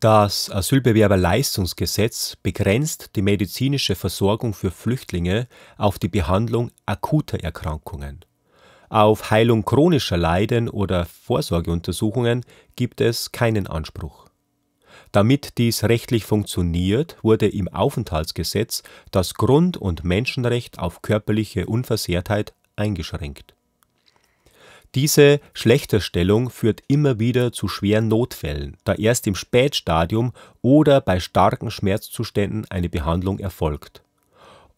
Das Asylbewerberleistungsgesetz begrenzt die medizinische Versorgung für Flüchtlinge auf die Behandlung akuter Erkrankungen. Auf Heilung chronischer Leiden oder Vorsorgeuntersuchungen gibt es keinen Anspruch. Damit dies rechtlich funktioniert, wurde im Aufenthaltsgesetz das Grund- und Menschenrecht auf körperliche Unversehrtheit eingeschränkt diese schlechte Stellung führt immer wieder zu schweren Notfällen, da erst im Spätstadium oder bei starken Schmerzzuständen eine Behandlung erfolgt.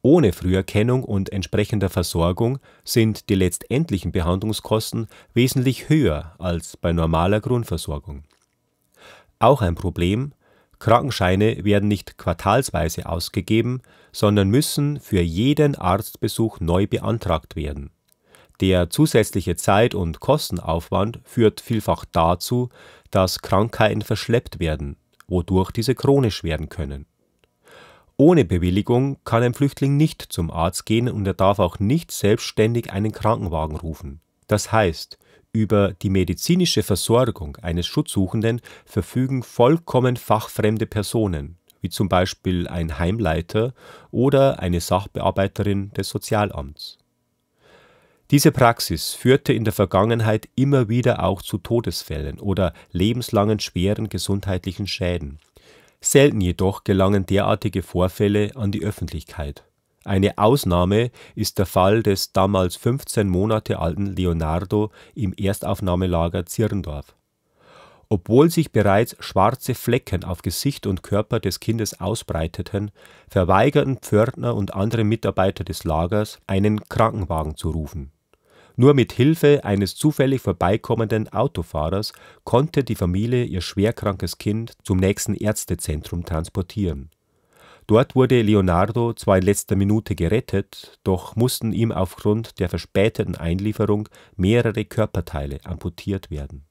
Ohne Früherkennung und entsprechender Versorgung sind die letztendlichen Behandlungskosten wesentlich höher als bei normaler Grundversorgung. Auch ein Problem, Krankenscheine werden nicht quartalsweise ausgegeben, sondern müssen für jeden Arztbesuch neu beantragt werden der zusätzliche Zeit und Kostenaufwand führt vielfach dazu, dass Krankheiten verschleppt werden, wodurch diese chronisch werden können. Ohne Bewilligung kann ein Flüchtling nicht zum Arzt gehen und er darf auch nicht selbstständig einen Krankenwagen rufen. Das heißt, über die medizinische Versorgung eines Schutzsuchenden verfügen vollkommen fachfremde Personen, wie zum Beispiel ein Heimleiter oder eine Sachbearbeiterin des Sozialamts. Diese Praxis führte in der Vergangenheit immer wieder auch zu Todesfällen oder lebenslangen schweren gesundheitlichen Schäden. Selten jedoch gelangen derartige Vorfälle an die Öffentlichkeit. Eine Ausnahme ist der Fall des damals 15 Monate alten Leonardo im Erstaufnahmelager Zirndorf. Obwohl sich bereits schwarze Flecken auf Gesicht und Körper des Kindes ausbreiteten, verweigerten Pförtner und andere Mitarbeiter des Lagers, einen Krankenwagen zu rufen nur mit Hilfe eines zufällig vorbeikommenden Autofahrers konnte die Familie ihr schwerkrankes Kind zum nächsten Ärztezentrum transportieren. Dort wurde Leonardo zwar in letzter Minute gerettet, doch mussten ihm aufgrund der verspäteten Einlieferung mehrere Körperteile amputiert werden